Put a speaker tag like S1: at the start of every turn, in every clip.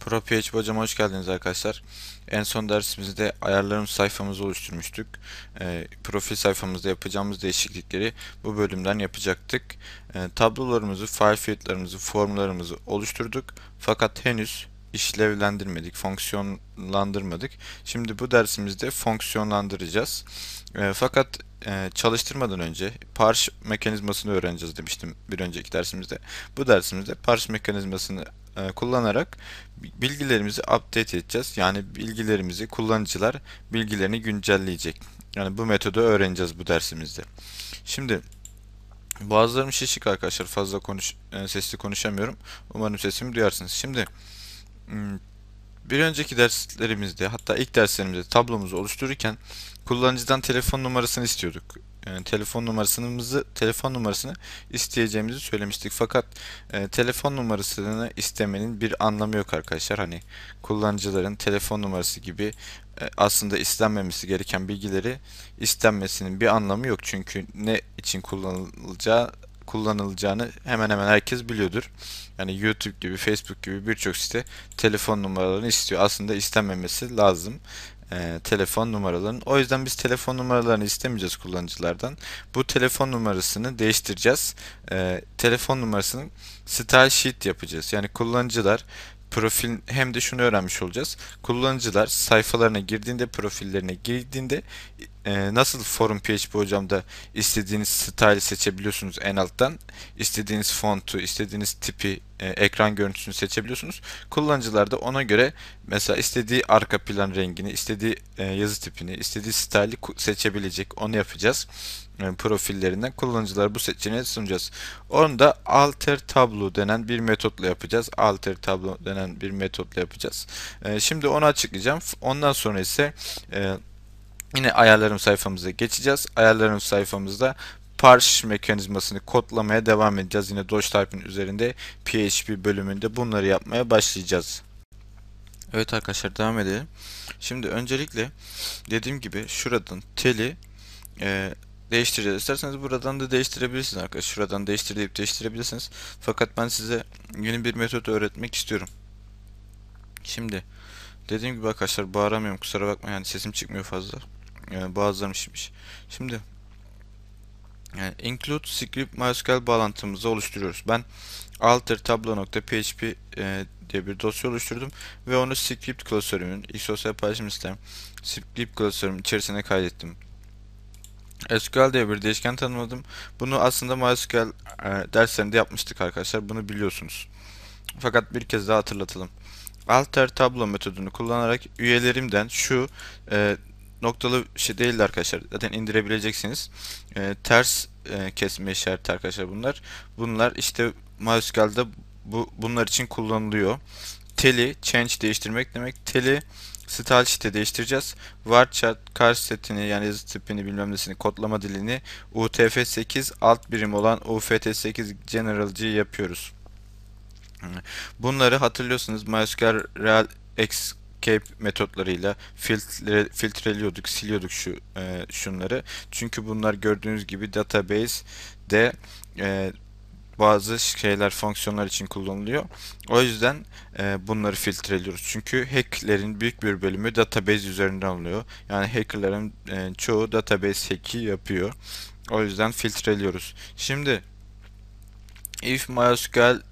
S1: ProPH Bocama hoş geldiniz arkadaşlar. En son dersimizde ayarlarımız sayfamızı oluşturmuştuk. E, profil sayfamızda yapacağımız değişiklikleri bu bölümden yapacaktık. E, tablolarımızı, file fieldlarımızı, formlarımızı oluşturduk. Fakat henüz işlevlendirmedik, fonksiyonlandırmadık. Şimdi bu dersimizde fonksiyonlandıracağız. E, fakat e, çalıştırmadan önce parş mekanizmasını öğreneceğiz demiştim bir önceki dersimizde. Bu dersimizde parş mekanizmasını e, kullanarak bilgilerimizi update edeceğiz. Yani bilgilerimizi kullanıcılar bilgilerini güncelleyecek. Yani bu metodu öğreneceğiz bu dersimizde. Şimdi boğazlarım şişik arkadaşlar fazla konuş e, sesli konuşamıyorum. Umarım sesimi duyarsınız. Şimdi Hmm. bir önceki derslerimizde hatta ilk derslerimizde tablomuzu oluştururken kullanıcıdan telefon numarasını istiyorduk. Yani telefon numarasını telefon numarasını isteyeceğimizi söylemiştik. Fakat e, telefon numarasını istemenin bir anlamı yok arkadaşlar. Hani kullanıcıların telefon numarası gibi e, aslında istenmemesi gereken bilgileri istenmesinin bir anlamı yok. Çünkü ne için kullanılacağı kullanılacağını hemen hemen herkes biliyordur. Yani YouTube gibi, Facebook gibi birçok site telefon numaralarını istiyor. Aslında istememesi lazım e, telefon numaralarını. O yüzden biz telefon numaralarını istemeyeceğiz kullanıcılardan. Bu telefon numarasını değiştireceğiz. E, telefon numarasını style sheet yapacağız. Yani kullanıcılar profil hem de şunu öğrenmiş olacağız. Kullanıcılar sayfalarına girdiğinde, profillerine girdiğinde ee, nasıl forum PHP hocamda istediğiniz style seçebiliyorsunuz en alttan. istediğiniz fontu, istediğiniz tipi, e, ekran görüntüsünü seçebiliyorsunuz. Kullanıcılar da ona göre mesela istediği arka plan rengini, istediği e, yazı tipini, istediği style'i seçebilecek. Onu yapacağız. E, profillerinden kullanıcılara bu seçeneği sunacağız. Onu da alter tablo denen bir metotla yapacağız. Alter tablo denen bir metotla yapacağız. şimdi onu açıklayacağım. Ondan sonra ise e, Yine ayarlarım sayfamıza geçeceğiz. Ayarlarım sayfamızda parş mekanizmasını kodlamaya devam edeceğiz. Yine DogeType'ın üzerinde PHP bölümünde bunları yapmaya başlayacağız. Evet arkadaşlar devam edelim. Şimdi öncelikle dediğim gibi şuradan teli e, değiştireceğiz. İsterseniz buradan da değiştirebilirsiniz arkadaşlar. Şuradan değiştirip değiştirebilirsiniz. Fakat ben size yeni bir metot öğretmek istiyorum. Şimdi dediğim gibi arkadaşlar bağıramıyorum kusura bakma yani sesim çıkmıyor fazla yani bazılarını Şimdi include script MySQL bağlantımızı oluşturuyoruz. Ben alter tablo.php e, diye bir dosya oluşturdum ve onu script klasörümün xosya paylaşım sistem script klasörümün içerisine kaydettim. SQL diye bir değişken tanımladım. Bunu aslında MySQL e, derslerinde yapmıştık arkadaşlar. Bunu biliyorsunuz. Fakat bir kez daha hatırlatalım. Alter tablo metodunu kullanarak üyelerimden şu e, noktalı şey değildi arkadaşlar. Zaten indirebileceksiniz. E, ters e, kesme işareti arkadaşlar bunlar. Bunlar işte MySQL'de bu, bunlar için kullanılıyor. Teli change değiştirmek demek. Teli style sheet'e değiştireceğiz. Varchart kar setini yani yazı tipini bilmem nesini kodlama dilini UTF-8 alt birim olan UFT-8 general'cı yapıyoruz. Bunları hatırlıyorsunuz MySQL Real X escape metotlarıyla filtre, filtreliyorduk, siliyorduk şu e, şunları. Çünkü bunlar gördüğünüz gibi database de e, bazı şeyler fonksiyonlar için kullanılıyor. O yüzden e, bunları filtreliyoruz. Çünkü hacklerin büyük bir bölümü database üzerinden oluyor. Yani hackerların e, çoğu database hack'i yapıyor. O yüzden filtreliyoruz. Şimdi if MySQL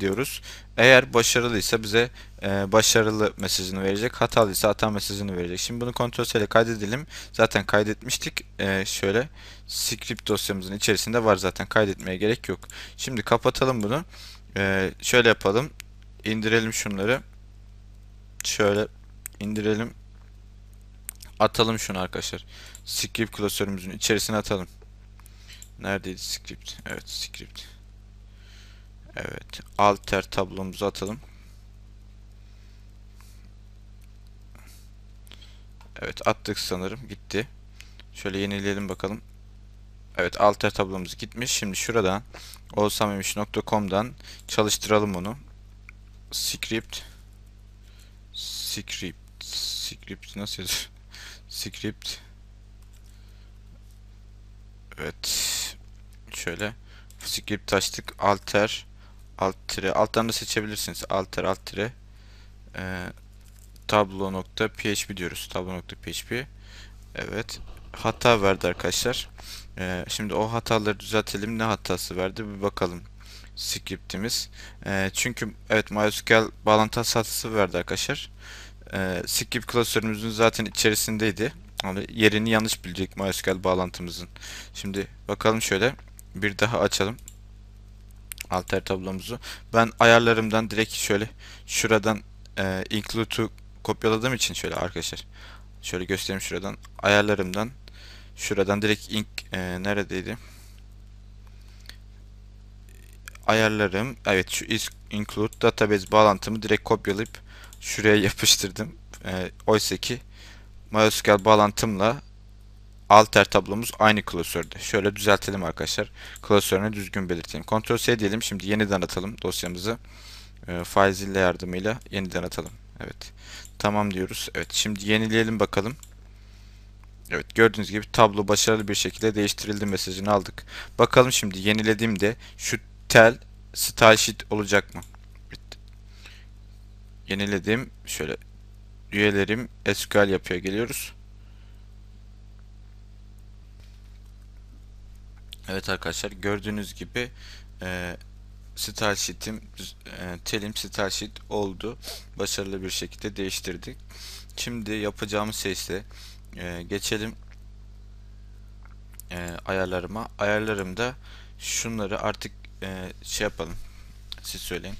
S1: diyoruz. Eğer başarılıysa bize e, başarılı mesajını verecek. hatalıysa hata mesajını verecek. Şimdi bunu kontrol ile kaydedelim. Zaten kaydetmiştik. E, şöyle script dosyamızın içerisinde var zaten. Kaydetmeye gerek yok. Şimdi kapatalım bunu. E, şöyle yapalım. İndirelim şunları. Şöyle indirelim. Atalım şunu arkadaşlar. Script klasörümüzün içerisine atalım. Neredeydi script? Evet script. Evet. Alter tablomuzu atalım. Evet attık sanırım gitti. Şöyle yenileyelim bakalım. Evet alter tablomuz gitmiş. Şimdi şuradan olsamemiş.com'dan çalıştıralım onu. Script Script Script nasıl yazılır? Script Evet. Şöyle script açtık. Alter alt tire alttan da seçebilirsiniz. Alter alt tire ee, tablo.php diyoruz. Tablo.php. Evet. Hata verdi arkadaşlar. Ee, şimdi o hataları düzeltelim. Ne hatası verdi bir bakalım scriptimiz. Ee, çünkü evet MySQL bağlantı hatası verdi arkadaşlar. Ee, script klasörümüzün zaten içerisindeydi. Ama yerini yanlış bilecek MySQL bağlantımızın. Şimdi bakalım şöyle bir daha açalım alter tablomuzu. Ben ayarlarımdan direkt şöyle şuradan e, include to kopyaladığım için şöyle arkadaşlar. Şöyle göstereyim şuradan. Ayarlarımdan şuradan direkt ink e, neredeydi? Ayarlarım. Evet şu is include database bağlantımı direkt kopyalayıp şuraya yapıştırdım. E, Oysa ki MySQL bağlantımla alter tablomuz aynı klasörde. Şöyle düzeltelim arkadaşlar. Klasörünü düzgün belirteyim. Ctrl C diyelim. Şimdi yeniden atalım dosyamızı. E, file yardımıyla yeniden atalım. Evet. Tamam diyoruz. Evet şimdi yenileyelim bakalım. Evet gördüğünüz gibi tablo başarılı bir şekilde değiştirildi mesajını aldık. Bakalım şimdi yenilediğimde şu tel style sheet olacak mı? Evet. Yeniledim. Şöyle üyelerim SQL yapıyor geliyoruz. Evet arkadaşlar gördüğünüz gibi e, style sheet'im e, telim style sheet oldu. Başarılı bir şekilde değiştirdik. Şimdi yapacağımız şey ise e, geçelim e, ayarlarıma. Ayarlarımda şunları artık e, şey yapalım. Siz söyleyin.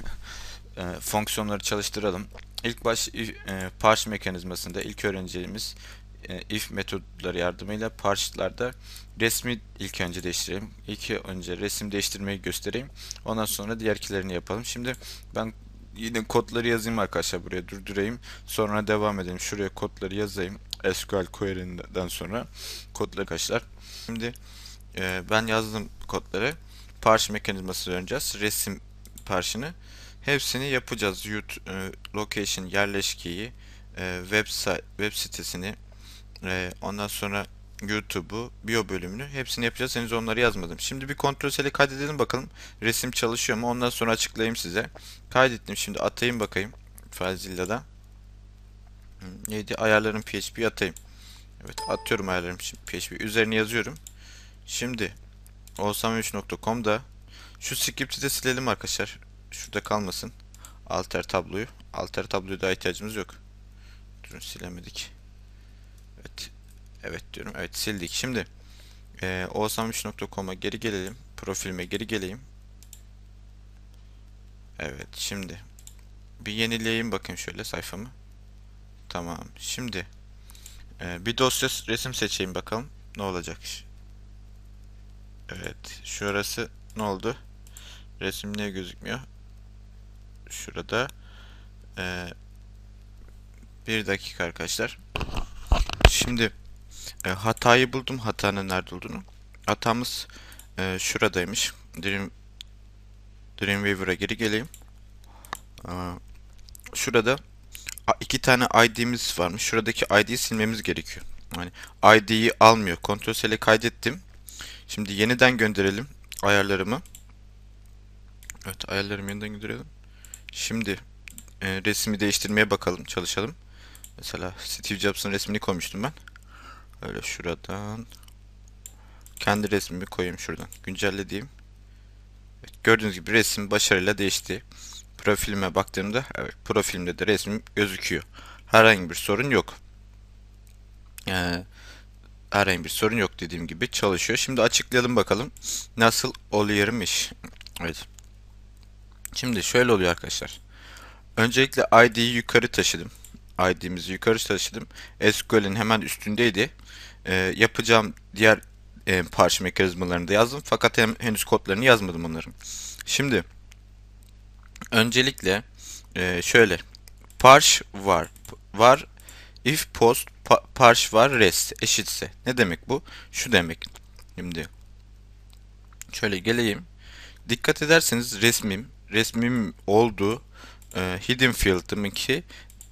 S1: e, fonksiyonları çalıştıralım. İlk baş e, parş mekanizmasında ilk öğreneceğimiz e, if metodları yardımıyla parçalarda resmi ilk önce değiştireyim. İlk önce resim değiştirmeyi göstereyim. Ondan sonra diğerkilerini yapalım. Şimdi ben yine kodları yazayım arkadaşlar buraya durdurayım. Sonra devam edelim. Şuraya kodları yazayım. SQL query'den sonra kodları arkadaşlar. Şimdi e, ben yazdım kodları. Parş mekanizması öğreneceğiz. Resim parşını. Hepsini yapacağız. Youth, e, location, yerleşkeyi, e, web, web sitesini, e, ondan sonra YouTube'u, bio bölümünü hepsini yapacağız. Henüz onları yazmadım. Şimdi bir kontrol sele kaydedelim bakalım. Resim çalışıyor mu? Ondan sonra açıklayayım size. Kaydettim şimdi atayım bakayım. Filezilla'da. Hmm, neydi? Ayarların PHP atayım. Evet atıyorum ayarlarım şimdi PHP. Üzerine yazıyorum. Şimdi olsam3.com'da şu script'i de silelim arkadaşlar. Şurada kalmasın. Alter tabloyu. Alter tabloyu da ihtiyacımız yok. Durun silemedik. Evet diyorum. Evet sildik. Şimdi e, oğuzhanmış.com'a geri gelelim. Profilime geri geleyim. Evet şimdi bir yenileyeyim bakayım şöyle sayfamı. Tamam. Şimdi e, bir dosya resim seçeyim bakalım ne olacak. Evet. Şurası ne oldu? Resim niye gözükmüyor? Şurada e, bir dakika arkadaşlar. Şimdi e, hatayı buldum. Hatanın nerede olduğunu. Hatamız e, şuradaymış. Dream, Dreamweaver'a geri geleyim. E, şurada iki tane ID'miz varmış. Şuradaki ID'yi silmemiz gerekiyor. Yani ID'yi almıyor. Ctrl ile kaydettim. Şimdi yeniden gönderelim ayarlarımı. Evet ayarlarımı yeniden gönderelim. Şimdi e, resmi değiştirmeye bakalım çalışalım. Mesela Steve Jobs'ın resmini koymuştum ben. Öyle şuradan. Kendi resmimi koyayım şuradan. Güncelle Evet, gördüğünüz gibi resim başarıyla değişti. Profilime baktığımda evet, profilimde de resmim gözüküyor. Herhangi bir sorun yok. Ee, herhangi bir sorun yok dediğim gibi çalışıyor. Şimdi açıklayalım bakalım nasıl oluyormuş. Evet. Şimdi şöyle oluyor arkadaşlar. Öncelikle ID'yi yukarı taşıdım. ID'mizi yukarı taşıdım. SQL'in hemen üstündeydi e, yapacağım diğer e, parça mekanizmalarını da yazdım. Fakat hem, henüz kodlarını yazmadım onların. Şimdi öncelikle e, şöyle parş var var if post pa, parş var rest eşitse. Ne demek bu? Şu demek. Şimdi şöyle geleyim. Dikkat ederseniz resmim resmim oldu. E, hidden field'ımın ki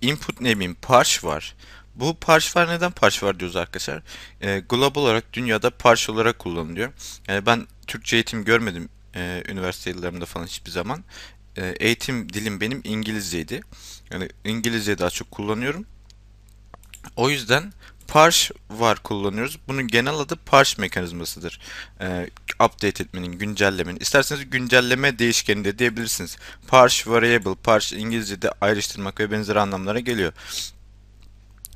S1: input name'im parş var. Bu var neden var diyoruz arkadaşlar? E, global olarak dünyada parş olarak kullanılıyor. Yani ben Türkçe eğitim görmedim e, üniversite yıllarımda falan hiçbir zaman. E, eğitim dilim benim İngilizceydi. Yani İngilizceyi daha çok kullanıyorum. O yüzden parş var kullanıyoruz. Bunun genel adı parş mekanizmasıdır. E, update etmenin, güncellemenin. İsterseniz güncelleme değişkeni de diyebilirsiniz. Parş variable, parş İngilizce'de ayrıştırmak ve benzeri anlamlara geliyor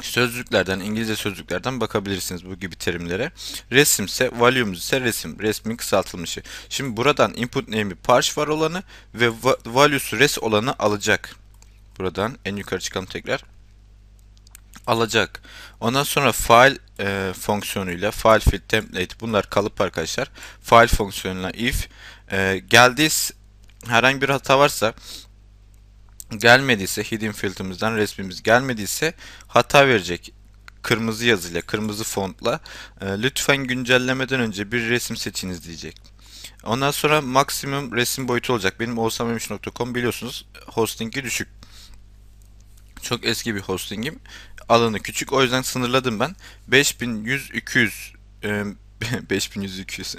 S1: sözlüklerden, İngilizce sözlüklerden bakabilirsiniz bu gibi terimlere. Resim ise, volumes ise resim, resmin kısaltılmışı. Şimdi buradan input name'i parş var olanı ve value'su res olanı alacak. Buradan en yukarı çıkalım tekrar. Alacak. Ondan sonra file e, fonksiyonuyla file field template bunlar kalıp arkadaşlar. File fonksiyonuyla if e, geldiği herhangi bir hata varsa gelmediyse hidden filtremizden resmimiz gelmediyse hata verecek kırmızı yazıyla, kırmızı fontla e, lütfen güncellemeden önce bir resim seçiniz diyecek. Ondan sonra maksimum resim boyutu olacak. Benim olsamamış.com biliyorsunuz hostingi düşük. Çok eski bir hostingim. Alanı küçük. O yüzden sınırladım ben. 5100 200 e, 5100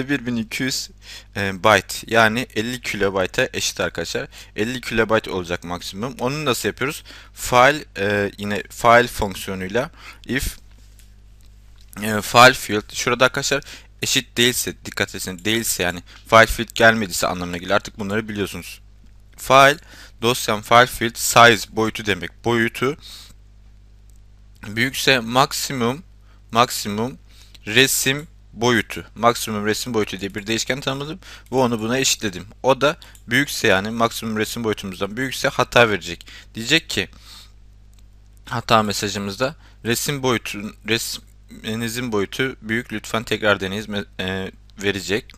S1: 51200 e, byte yani 50 kilobayta eşit arkadaşlar. 50 kilobayt olacak maksimum. Onu nasıl yapıyoruz? File e, yine file fonksiyonuyla if e, file field şurada arkadaşlar eşit değilse dikkat etsin değilse yani file field gelmediyse anlamına gelir. Artık bunları biliyorsunuz. File dosyam file field size boyutu demek. Boyutu büyükse maksimum maksimum resim boyutu, maksimum resim boyutu diye bir değişken tanımladım ve onu buna eşitledim. O da büyükse yani maksimum resim boyutumuzdan büyükse hata verecek. Diyecek ki hata mesajımızda resim boyutu resminizin boyutu büyük lütfen tekrar deneyiniz e, verecek.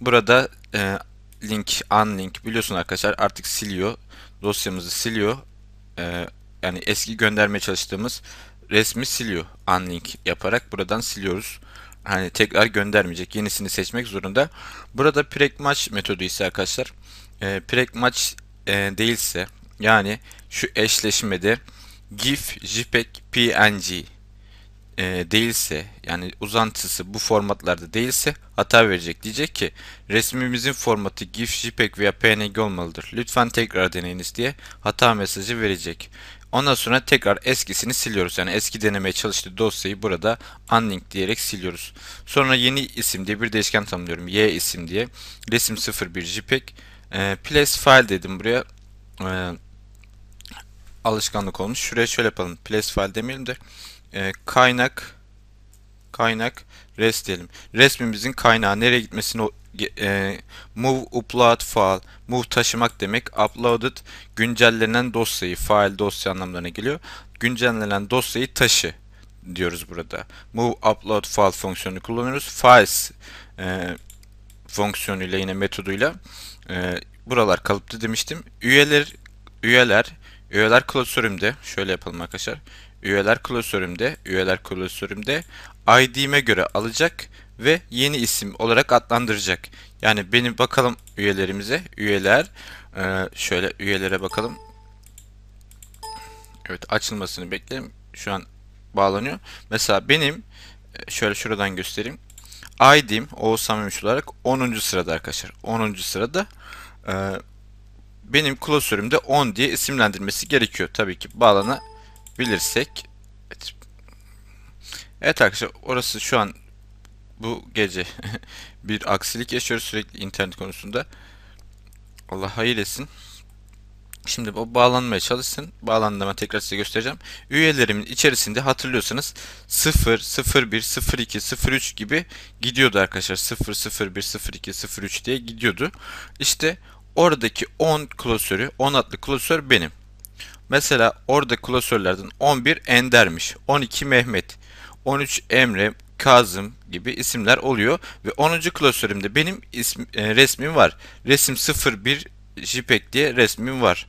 S1: Burada e, link unlink biliyorsun arkadaşlar artık siliyor dosyamızı siliyor. E, yani eski göndermeye çalıştığımız resmi siliyor. Unlink yaparak buradan siliyoruz. Hani tekrar göndermeyecek. Yenisini seçmek zorunda. Burada prek match metodu ise arkadaşlar e, prek match e, değilse yani şu eşleşmede GIF, JPEG, PNG e, değilse yani uzantısı bu formatlarda değilse hata verecek. Diyecek ki resmimizin formatı GIF, JPEG veya PNG olmalıdır. Lütfen tekrar deneyiniz diye hata mesajı verecek. Ondan sonra tekrar eskisini siliyoruz. Yani eski denemeye çalıştığı dosyayı burada unlink diyerek siliyoruz. Sonra yeni isim diye bir değişken tanımlıyorum. Y isim diye. Resim 01 JPEG. E, place file dedim buraya. E, alışkanlık olmuş. Şuraya şöyle yapalım. Place file demeyelim de e, kaynak kaynak res diyelim. Resmimizin kaynağı nereye gitmesini e, move upload file move taşımak demek uploaded güncellenen dosyayı file dosya anlamlarına geliyor. Güncellenen dosyayı taşı diyoruz burada. Move upload file fonksiyonu kullanıyoruz. Files e, fonksiyonuyla yine metoduyla e, buralar kalıptı demiştim. Üyeler üyeler üyeler klasörümde şöyle yapalım arkadaşlar. Üyeler klasörümde üyeler klasörümde ID'me göre alacak ve yeni isim olarak adlandıracak. Yani benim bakalım üyelerimize. Üyeler e, şöyle üyelere bakalım. Evet açılmasını bekleyelim. Şu an bağlanıyor. Mesela benim e, şöyle şuradan göstereyim. ID'm Oğuz Samimiş olarak 10. sırada arkadaşlar. 10. sırada e, benim klasörümde 10 diye isimlendirmesi gerekiyor. Tabii ki bağlanabilirsek Evet arkadaşlar orası şu an bu gece bir aksilik yaşıyoruz sürekli internet konusunda. Allah hayır etsin. Şimdi bu bağlanmaya çalışsın. Bağlandığıma tekrar size göstereceğim. Üyelerimin içerisinde hatırlıyorsanız 0, 01, 02, 03 gibi gidiyordu arkadaşlar. 0, 01, 02, 03 diye gidiyordu. İşte oradaki 10 klasörü, 10 adlı klasör benim. Mesela orada klasörlerden 11 Ender'miş, 12 Mehmet, 13 Emre, Kazım gibi isimler oluyor ve 10. klasörümde benim ismi, e, resmim var. Resim 01 JPEG diye resmim var.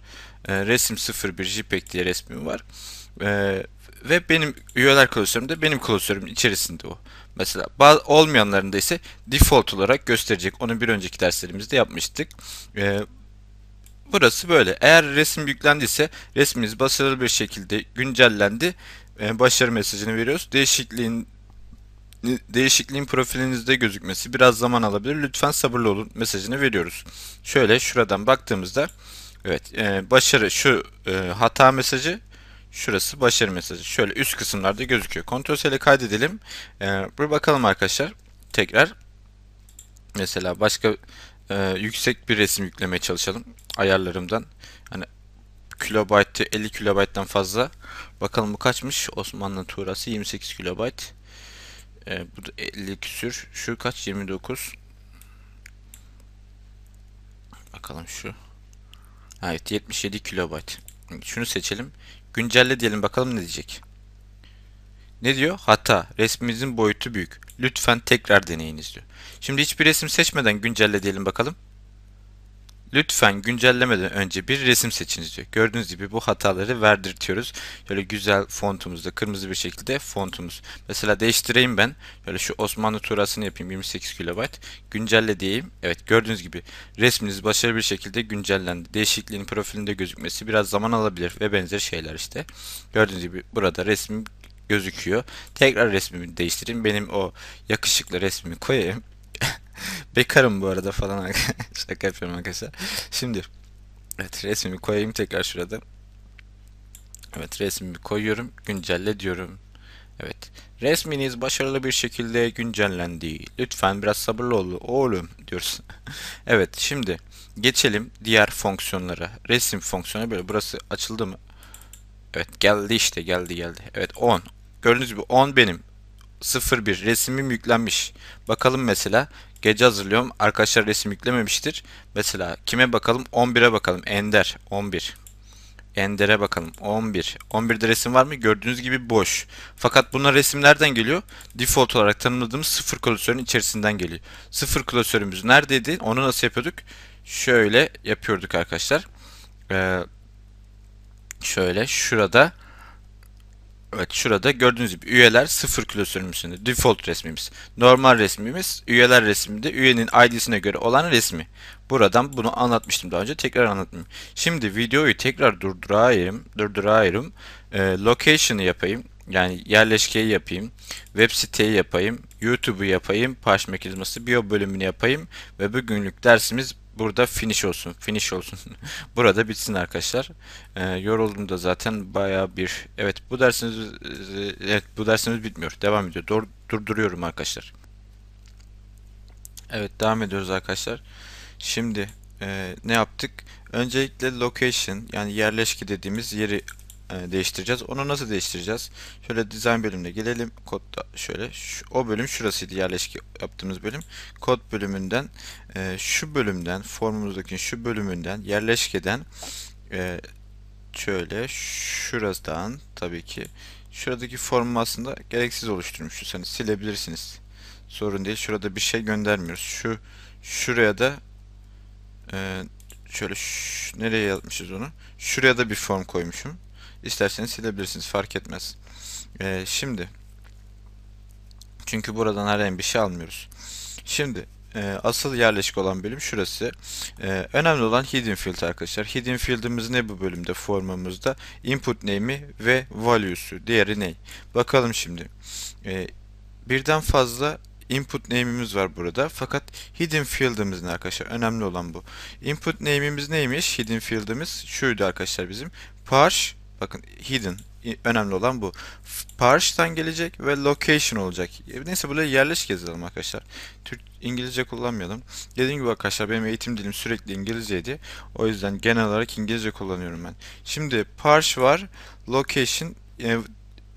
S1: E, resim 01 JPEG diye resmim var. E, ve benim üyeler klasörümde benim klasörüm içerisinde o. Mesela bazı olmayanlarında ise default olarak gösterecek. Onu bir önceki derslerimizde yapmıştık. E, burası böyle. Eğer resim yüklendiyse resminiz basılı bir şekilde güncellendi e, başarı mesajını veriyoruz. Değişikliğin değişikliğin profilinizde gözükmesi biraz zaman alabilir. Lütfen sabırlı olun mesajını veriyoruz. Şöyle şuradan baktığımızda evet e, başarı şu e, hata mesajı şurası başarı mesajı. Şöyle üst kısımlarda gözüküyor. Ctrl S ile kaydedelim. E, bir bakalım arkadaşlar. Tekrar mesela başka e, yüksek bir resim yüklemeye çalışalım ayarlarımdan kilobaytı 50 kilobayttan fazla. Bakalım bu kaçmış? Osmanlı Tuğrası 28 kilobayt. Ee, bu da 50 küsür. Şu kaç? 29. Bakalım şu. Evet 77 kilobayt. Şunu seçelim. Güncelle diyelim bakalım ne diyecek. Ne diyor? Hata. Resminizin boyutu büyük. Lütfen tekrar deneyiniz diyor. Şimdi hiçbir resim seçmeden güncelle diyelim bakalım. Lütfen güncellemeden önce bir resim seçiniz diyor. Gördüğünüz gibi bu hataları verdirtiyoruz. Şöyle güzel fontumuzda kırmızı bir şekilde fontumuz. Mesela değiştireyim ben. Şöyle şu Osmanlı turasını yapayım 28 KB. Güncelle diyeyim. Evet gördüğünüz gibi resminiz başarılı bir şekilde güncellendi. Değişikliğin profilinde gözükmesi biraz zaman alabilir ve benzer şeyler işte. Gördüğünüz gibi burada resmim gözüküyor. Tekrar resmimi değiştireyim. Benim o yakışıklı resmimi koyayım. Bekarım bu arada falan. Şaka yapıyorum arkadaşlar. Şimdi evet resmimi koyayım tekrar şurada. Evet resmimi koyuyorum. Güncelle diyorum. Evet. Resminiz başarılı bir şekilde güncellendi. Lütfen biraz sabırlı ol oğlum diyoruz. evet şimdi geçelim diğer fonksiyonlara. Resim fonksiyonu böyle burası açıldı mı? Evet geldi işte geldi geldi. Evet 10. Gördüğünüz gibi 10 benim. 01 resimim yüklenmiş. Bakalım mesela Gece hazırlıyorum. Arkadaşlar resim yüklememiştir. Mesela kime bakalım? 11'e bakalım. Ender 11. Ender'e bakalım. 11. 11'de resim var mı? Gördüğünüz gibi boş. Fakat bunlar resimlerden geliyor. Default olarak tanımladığımız sıfır klasörün içerisinden geliyor. Sıfır klasörümüz neredeydi? Onu nasıl yapıyorduk? Şöyle yapıyorduk arkadaşlar. Ee, şöyle şurada Evet şurada gördüğünüz gibi üyeler sıfır klasörümüzünde default resmimiz. Normal resmimiz üyeler resminde üyenin ID'sine göre olan resmi. Buradan bunu anlatmıştım daha önce tekrar anlatmayayım. Şimdi videoyu tekrar durdurayım. Durdurayım. E, location'ı yapayım. Yani yerleşkeyi yapayım. Web siteyi yapayım. YouTube'u yapayım. Paş mekanizması bio bölümünü yapayım. Ve bugünlük dersimiz burada finish olsun. Finish olsun. burada bitsin arkadaşlar. E, yoruldum da zaten baya bir evet bu dersimiz evet bu dersimiz bitmiyor. Devam ediyor. Dur, durduruyorum arkadaşlar. Evet devam ediyoruz arkadaşlar. Şimdi e, ne yaptık? Öncelikle location yani yerleşki dediğimiz yeri e, değiştireceğiz. Onu nasıl değiştireceğiz? Şöyle dizayn bölümüne gelelim. Kodda şöyle şu, o bölüm şurasıydı yerleşki yaptığımız bölüm. Kod bölümünden e, şu bölümden formumuzdaki şu bölümünden yerleşkeden e, şöyle şuradan tabii ki şuradaki formu aslında gereksiz oluşturmuşuz. Hani silebilirsiniz. Sorun değil. Şurada bir şey göndermiyoruz. Şu şuraya da e, şöyle nereye yazmışız onu? Şuraya da bir form koymuşum. İsterseniz silebilirsiniz fark etmez. Ee, şimdi çünkü buradan herhangi bir şey almıyoruz. Şimdi e, asıl yerleşik olan bölüm şurası. E, önemli olan hidden field arkadaşlar. Hidden field'imiz ne bu bölümde formumuzda? Input name'i ve value'su. Diğeri ne? Bakalım şimdi. E, birden fazla input name'imiz var burada. Fakat hidden field'imiz ne arkadaşlar? Önemli olan bu. Input name'imiz neymiş? Hidden field'imiz şuydu arkadaşlar bizim. Parse Bakın hidden önemli olan bu. Parsh'tan gelecek ve location olacak. E, neyse buraya yerleşik yazalım arkadaşlar. Türk İngilizce kullanmayalım. Dediğim gibi arkadaşlar benim eğitim dilim sürekli İngilizceydi. O yüzden genel olarak İngilizce kullanıyorum ben. Şimdi parsh var, location e,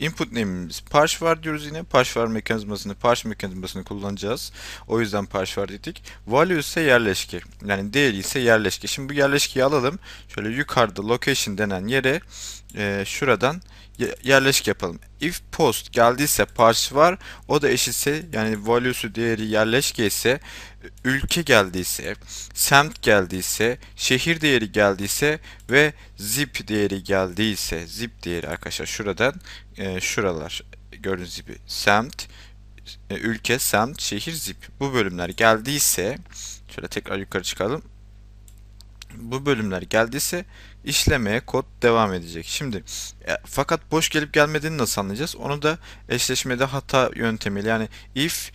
S1: input name'imiz parsh var diyoruz yine. Parsh var mekanizmasını, parsh mekanizmasını kullanacağız. O yüzden parsh var dedik. Value ise yerleşke. Yani değeri ise yerleşke. Şimdi bu yerleşkeyi alalım. Şöyle yukarıda location denen yere e, şuradan yerleşik yapalım. If post geldiyse parç var o da eşitse yani value'su değeri yerleşke ise ülke geldiyse semt geldiyse şehir değeri geldiyse ve zip değeri geldiyse zip değeri arkadaşlar şuradan e, şuralar gördüğünüz gibi semt e, ülke semt şehir zip bu bölümler geldiyse şöyle tekrar yukarı çıkalım bu bölümler geldiyse işlemeye kod devam edecek. Şimdi e, fakat boş gelip gelmediğini nasıl anlayacağız? Onu da eşleşmede hata yöntemiyle yani if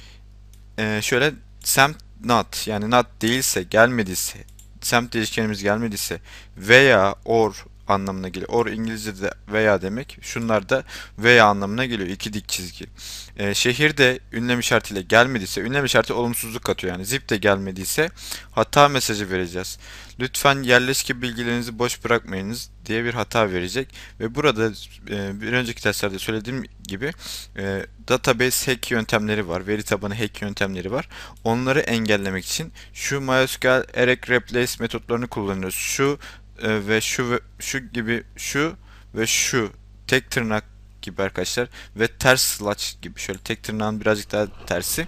S1: e, şöyle sem not yani not değilse gelmediyse semt değişkenimiz gelmediyse veya or anlamına geliyor. Or İngilizce'de veya demek. Şunlar da veya anlamına geliyor. İki dik çizgi. E, şehir de ünlem işaretiyle gelmediyse, ünlem işareti olumsuzluk katıyor. Yani zip de gelmediyse hata mesajı vereceğiz. Lütfen yerleşke bilgilerinizi boş bırakmayınız diye bir hata verecek. Ve burada e, bir önceki derslerde söylediğim gibi e, database hack yöntemleri var. Veri tabanı hack yöntemleri var. Onları engellemek için şu MySQL replace metotlarını kullanıyoruz. Şu e, ve şu ve şu gibi şu ve şu tek tırnak gibi arkadaşlar ve ters slash gibi şöyle tek tırnağın birazcık daha tersi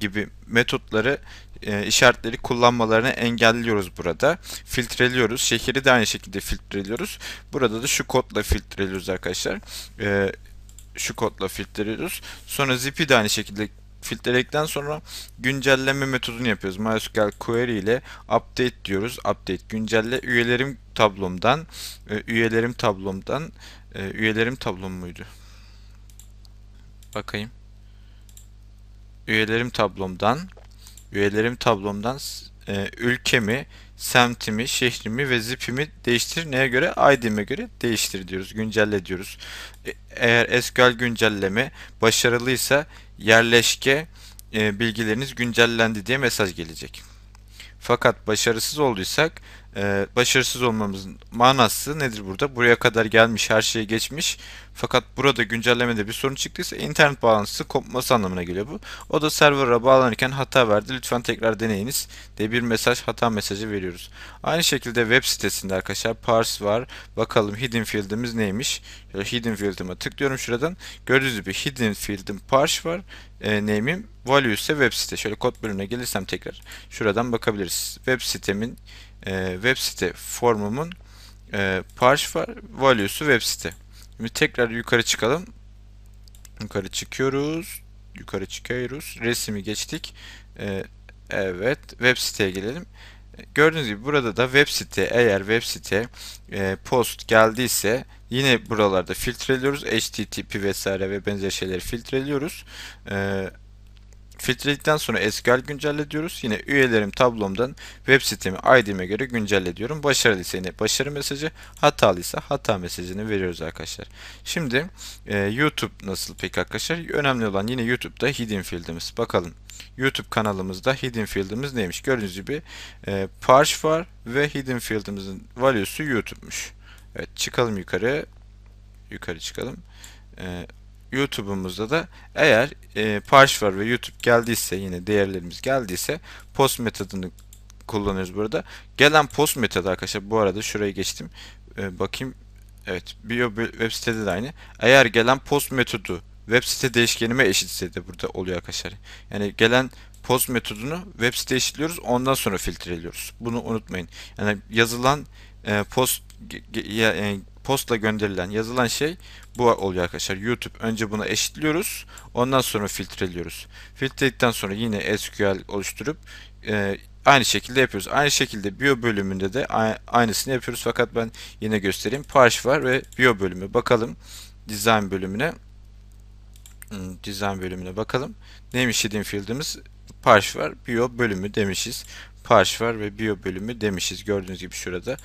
S1: gibi metotları e, işaretleri kullanmalarını engelliyoruz burada. Filtreliyoruz. Şekeri de aynı şekilde filtreliyoruz. Burada da şu kodla filtreliyoruz arkadaşlar. E, şu kodla filtreliyoruz. Sonra zipi de aynı şekilde filtreledikten sonra güncelleme metodunu yapıyoruz. MySQL query ile update diyoruz. Update güncelle üyelerim tablomdan e, üyelerim tablomdan e, üyelerim tablom muydu? Bakayım. Üyelerim tablomdan üyelerim tablomdan e, ülkemi semtimi, şehrimi ve zipimi değiştir. Neye göre? ID'me göre değiştir diyoruz. Güncelle diyoruz. E, eğer SQL güncelleme başarılıysa yerleşke e, bilgileriniz güncellendi diye mesaj gelecek. Fakat başarısız olduysak ee, başarısız olmamızın manası nedir burada? Buraya kadar gelmiş, her şey geçmiş. Fakat burada güncellemede bir sorun çıktıysa internet bağlantısı kopması anlamına geliyor bu. O da server'a bağlanırken hata verdi. Lütfen tekrar deneyiniz diye bir mesaj, hata mesajı veriyoruz. Aynı şekilde web sitesinde arkadaşlar parse var. Bakalım hidden field'imiz neymiş? Şöyle hidden field'ime tıklıyorum şuradan. Gördüğünüz gibi hidden field'im parse var. E, name'im value ise web site. Şöyle kod bölümüne gelirsem tekrar şuradan bakabiliriz. Web sitemin e, web site formumun e, parş var. Value'su web site. Şimdi tekrar yukarı çıkalım. Yukarı çıkıyoruz. Yukarı çıkıyoruz. Resimi geçtik. E, evet. Web siteye gelelim. E, gördüğünüz gibi burada da web site eğer web site e, post geldiyse yine buralarda filtreliyoruz. HTTP vesaire ve benzer şeyleri filtreliyoruz. E, Filtreledikten sonra SQL güncelle diyoruz. Yine üyelerim tablomdan web sitemi ID'me göre güncelle diyorum. Başarılıysa yine başarı mesajı, hatalıysa hata mesajını veriyoruz arkadaşlar. Şimdi e, YouTube nasıl peki arkadaşlar? Önemli olan yine YouTube'da hidden field'imiz. Bakalım YouTube kanalımızda hidden field'imiz neymiş? Gördüğünüz gibi e, parş var ve hidden field'imizin value'su YouTube'muş. Evet çıkalım yukarı. Yukarı çıkalım. E, YouTube'umuzda da eğer e, var ve YouTube geldiyse yine değerlerimiz geldiyse post metodunu kullanıyoruz burada. Gelen post metodu arkadaşlar bu arada şuraya geçtim. E, bakayım. Evet. Bio web sitede de aynı. Eğer gelen post metodu web site değişkenime eşitse de burada oluyor arkadaşlar. Yani gelen post metodunu web site eşitliyoruz. Ondan sonra filtreliyoruz. Bunu unutmayın. Yani yazılan e, post yani e, postla gönderilen yazılan şey bu oluyor arkadaşlar. YouTube önce bunu eşitliyoruz. Ondan sonra filtreliyoruz. Filtreledikten sonra yine SQL oluşturup e, aynı şekilde yapıyoruz. Aynı şekilde bio bölümünde de aynısını yapıyoruz. Fakat ben yine göstereyim. Parş var ve bio bölümü. Bakalım design bölümüne. Hmm, design bölümüne bakalım. Neymiş hidden field'imiz? Parş var. Biyo bölümü demişiz. Parş var ve bio bölümü demişiz. Gördüğünüz gibi şurada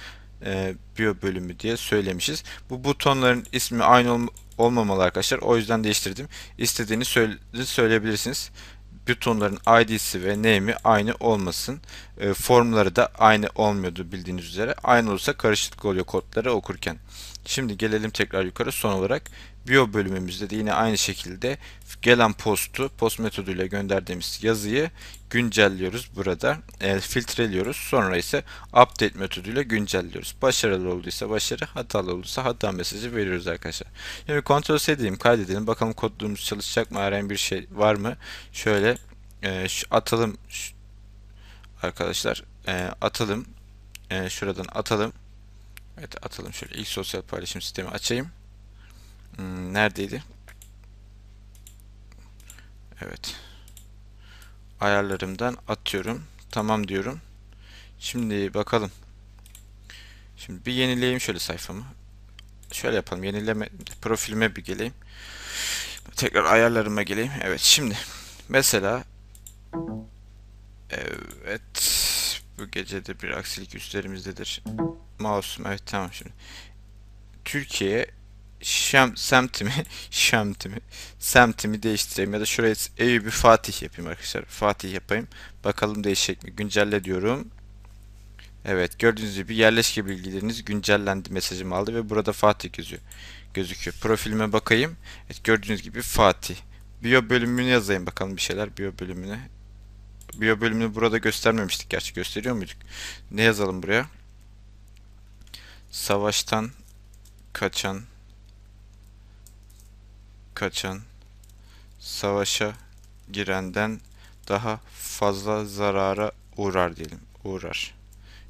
S1: e, biyo bölümü diye söylemişiz. Bu butonların ismi aynı ol olmamalı arkadaşlar. O yüzden değiştirdim. İstediğini söyle söyleyebilirsiniz. Butonların ID'si ve name'i aynı olmasın. E, formları da aynı olmuyordu bildiğiniz üzere. Aynı olursa karışıklık oluyor kodları okurken. Şimdi gelelim tekrar yukarı. Son olarak Bio bölümümüzde de yine aynı şekilde gelen postu, post metoduyla gönderdiğimiz yazıyı güncelliyoruz burada. E, filtreliyoruz. Sonra ise update metoduyla güncelliyoruz. Başarılı olduysa başarı, hatalı olduysa hata mesajı veriyoruz arkadaşlar. Şimdi kontrol edeyim, kaydedelim. Bakalım kodluğumuz çalışacak mı? Herhangi bir şey var mı? Şöyle e, şu atalım şu, arkadaşlar. E, atalım. E, şuradan atalım. Evet atalım. Şöyle ilk sosyal paylaşım sistemi açayım. Hmm, neredeydi? Evet. Ayarlarımdan atıyorum. Tamam diyorum. Şimdi bakalım. Şimdi bir yenileyim şöyle sayfamı. Şöyle yapalım. Yenileme profilime bir geleyim. Tekrar ayarlarıma geleyim. Evet şimdi mesela evet bu gecede bir aksilik üstlerimizdedir. Mouse'um evet tamam şimdi. Türkiye şem, semtimi, şemtimi, semtimi değiştireyim ya da şuraya Eyüp'ü Fatih yapayım arkadaşlar. Fatih yapayım. Bakalım değişecek mi? Güncelle diyorum. Evet gördüğünüz gibi yerleşke bilgileriniz güncellendi mesajımı aldı ve burada Fatih gözü. Gözüküyor. Profilime bakayım. Evet, gördüğünüz gibi Fatih. Bio bölümünü yazayım bakalım bir şeyler. Bio bölümünü. bio bölümünü burada göstermemiştik gerçi. Gösteriyor muyduk? Ne yazalım buraya? Savaştan kaçan kaçan savaşa girenden daha fazla zarara uğrar diyelim. Uğrar.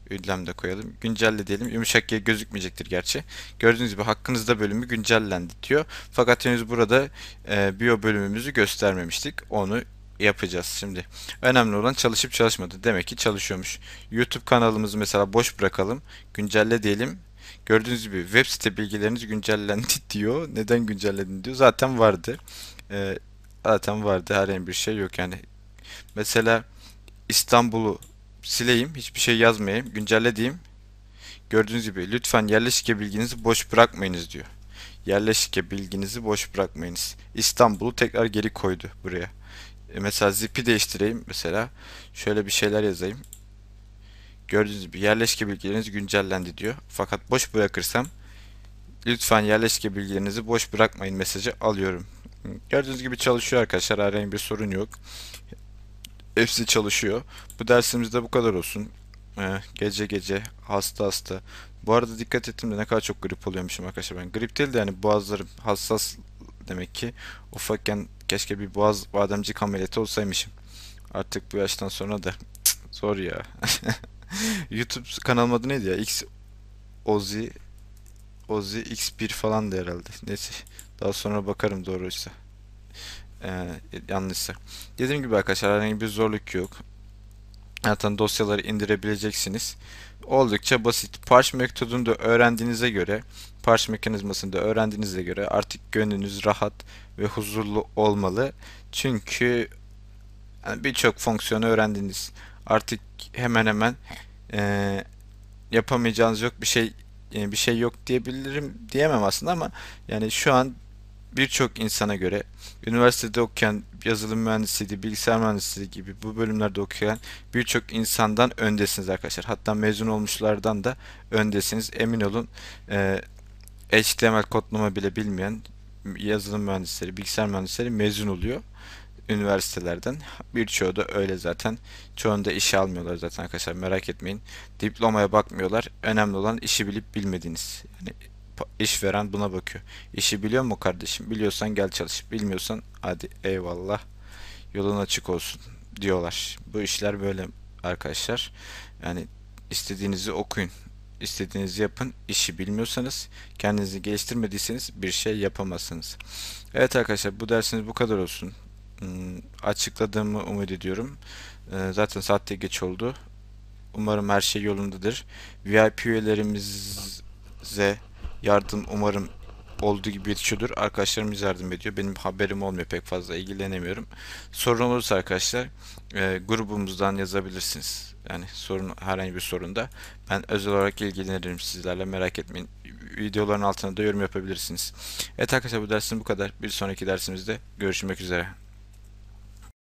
S1: Ünlem de koyalım. Güncelle diyelim. Yumuşak G gözükmeyecektir gerçi. Gördüğünüz gibi hakkınızda bölümü güncellendi diyor. Fakat henüz burada e, biyo bölümümüzü göstermemiştik. Onu yapacağız şimdi. Önemli olan çalışıp çalışmadı. Demek ki çalışıyormuş. YouTube kanalımızı mesela boş bırakalım. Güncelle diyelim. Gördüğünüz gibi web site bilgileriniz güncellendi diyor. Neden güncelledin diyor. Zaten vardı. E, zaten vardı. Herhangi bir şey yok yani. Mesela İstanbul'u sileyim. Hiçbir şey yazmayayım. Güncellediğim. Gördüğünüz gibi lütfen yerleşke bilginizi boş bırakmayınız diyor. Yerleşke bilginizi boş bırakmayınız. İstanbul'u tekrar geri koydu buraya. E, mesela zipi değiştireyim. Mesela şöyle bir şeyler yazayım. Gördüğünüz gibi yerleşke bilgileriniz güncellendi diyor. Fakat boş bırakırsam lütfen yerleşke bilgilerinizi boş bırakmayın mesajı alıyorum. Gördüğünüz gibi çalışıyor arkadaşlar. Herhangi bir sorun yok. Hepsi çalışıyor. Bu dersimizde bu kadar olsun. Ee, gece gece hasta hasta. Bu arada dikkat ettim de ne kadar çok grip oluyormuşum arkadaşlar ben. Grip değil de yani boğazlarım hassas demek ki. Ufakken keşke bir boğaz bademcik ameliyatı olsaymışım. Artık bu yaştan sonra da cık, zor ya. YouTube kanalım adı neydi ya? X Ozi Ozi X1 falan da herhalde. Neyse. Daha sonra bakarım doğruysa. Ee, yanlışsa. Dediğim gibi arkadaşlar herhangi bir zorluk yok. Zaten dosyaları indirebileceksiniz. Oldukça basit. Parç metodunu da öğrendiğinize göre, parç mekanizmasını da öğrendiğinize göre artık gönlünüz rahat ve huzurlu olmalı. Çünkü birçok fonksiyonu öğrendiniz artık hemen hemen e, yapamayacağınız yok bir şey e, bir şey yok diyebilirim diyemem aslında ama yani şu an birçok insana göre üniversitede okuyan yazılım mühendisliği, bilgisayar mühendisliği gibi bu bölümlerde okuyan birçok insandan öndesiniz arkadaşlar. Hatta mezun olmuşlardan da öndesiniz. Emin olun e, HTML kodlama bile bilmeyen yazılım mühendisleri, bilgisayar mühendisleri mezun oluyor üniversitelerden. Birçoğu da öyle zaten. Çoğunda işe almıyorlar zaten arkadaşlar merak etmeyin. Diplomaya bakmıyorlar. Önemli olan işi bilip bilmediğiniz. Yani işveren buna bakıyor. İşi biliyor mu kardeşim? Biliyorsan gel çalış. Bilmiyorsan hadi eyvallah. Yolun açık olsun diyorlar. Bu işler böyle arkadaşlar. Yani istediğinizi okuyun. İstediğinizi yapın. İşi bilmiyorsanız, kendinizi geliştirmediyseniz bir şey yapamazsınız. Evet arkadaşlar bu dersiniz bu kadar olsun. Hmm, açıkladığımı umut ediyorum. Ee, zaten saatte geç oldu. Umarım her şey yolundadır. VIP üyelerimize yardım umarım olduğu gibi yetişiyordur. Arkadaşlarımız yardım ediyor. Benim haberim olmuyor pek fazla ilgilenemiyorum. Sorun olursa arkadaşlar e, grubumuzdan yazabilirsiniz. Yani sorun herhangi bir sorunda. Ben özel olarak ilgilenirim sizlerle merak etmeyin. Videoların altına da yorum yapabilirsiniz. Evet arkadaşlar bu dersim bu kadar. Bir sonraki dersimizde görüşmek üzere.